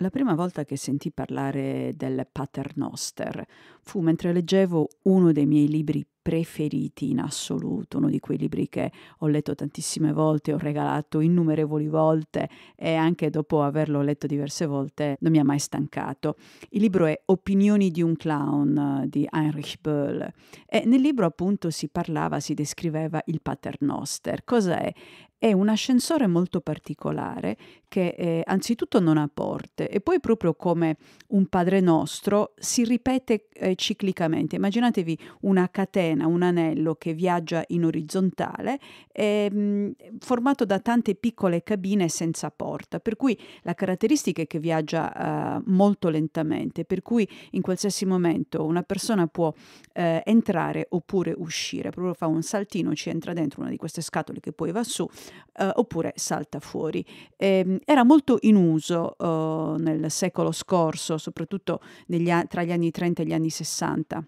La prima volta che sentì parlare del Paternoster fu mentre leggevo uno dei miei libri preferiti in assoluto, uno di quei libri che ho letto tantissime volte, ho regalato innumerevoli volte e anche dopo averlo letto diverse volte non mi ha mai stancato. Il libro è Opinioni di un clown eh, di Heinrich Böll e nel libro appunto si parlava, si descriveva il paternoster. Cosa è? è un ascensore molto particolare che eh, anzitutto non ha porte e poi proprio come un Padre nostro si ripete eh, ciclicamente. Immaginatevi una catena, un anello che viaggia in orizzontale eh, formato da tante piccole cabine senza porta, per cui la caratteristica è che viaggia eh, molto lentamente, per cui in qualsiasi momento una persona può eh, entrare oppure uscire, proprio fa un saltino, ci entra dentro una di queste scatole che poi va su eh, oppure salta fuori. Eh, era molto in uso eh, nel secolo scorso, soprattutto negli, tra gli anni 30 e gli anni 60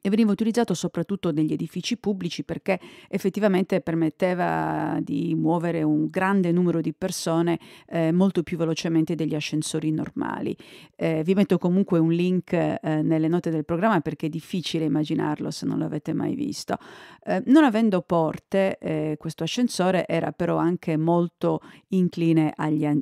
e veniva utilizzato soprattutto negli edifici pubblici perché effettivamente permetteva di muovere un grande numero di persone eh, molto più velocemente degli ascensori normali. Eh, vi metto comunque un link eh, nelle note del programma perché è difficile immaginarlo se non l'avete mai visto. Eh, non avendo porte, eh, questo ascensore era però anche molto incline agli, eh,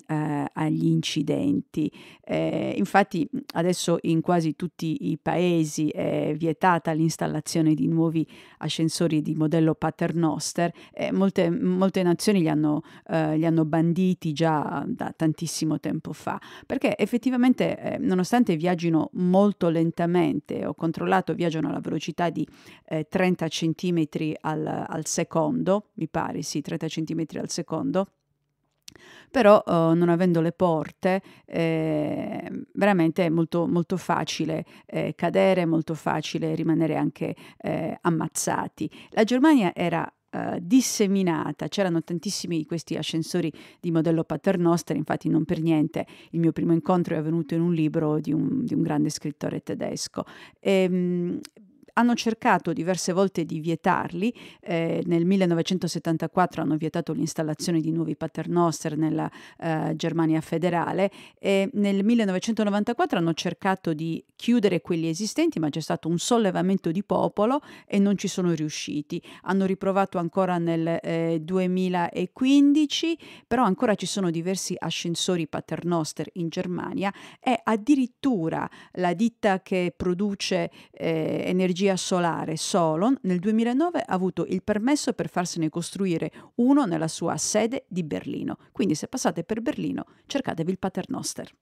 agli incidenti. infatti adesso in quasi tutti i paesi è vietato dedicata all'installazione di nuovi ascensori di modello Paternoster. Eh, molte, molte, nazioni li hanno, eh, li hanno, banditi già da tantissimo tempo fa, perché effettivamente eh, nonostante viaggino molto lentamente, ho controllato, viaggiano alla velocità di 30 eh, cm al, al secondo, mi pare, sì, 30 cm al secondo, però eh, non avendo le porte eh, veramente è molto, molto facile eh, cadere, molto facile rimanere anche eh, ammazzati. La Germania era eh, disseminata, c'erano tantissimi di questi ascensori di modello paternoster, infatti non per niente il mio primo incontro è avvenuto in un libro di un, di un grande scrittore tedesco. E, ehm, hanno cercato diverse volte di vietarli. Eh, nel 1974 hanno vietato l'installazione di nuovi paternoster nella eh, Germania federale e nel 1994 hanno cercato di chiudere quelli esistenti, ma c'è stato un sollevamento di popolo e non ci sono riusciti. Hanno riprovato ancora nel eh, 2015, però ancora ci sono diversi ascensori paternoster in Germania e addirittura la ditta che produce eh, energia energia solare Solon nel 2009 ha avuto il permesso per farsene costruire uno nella sua sede di Berlino. Quindi se passate per Berlino cercatevi il Paternoster.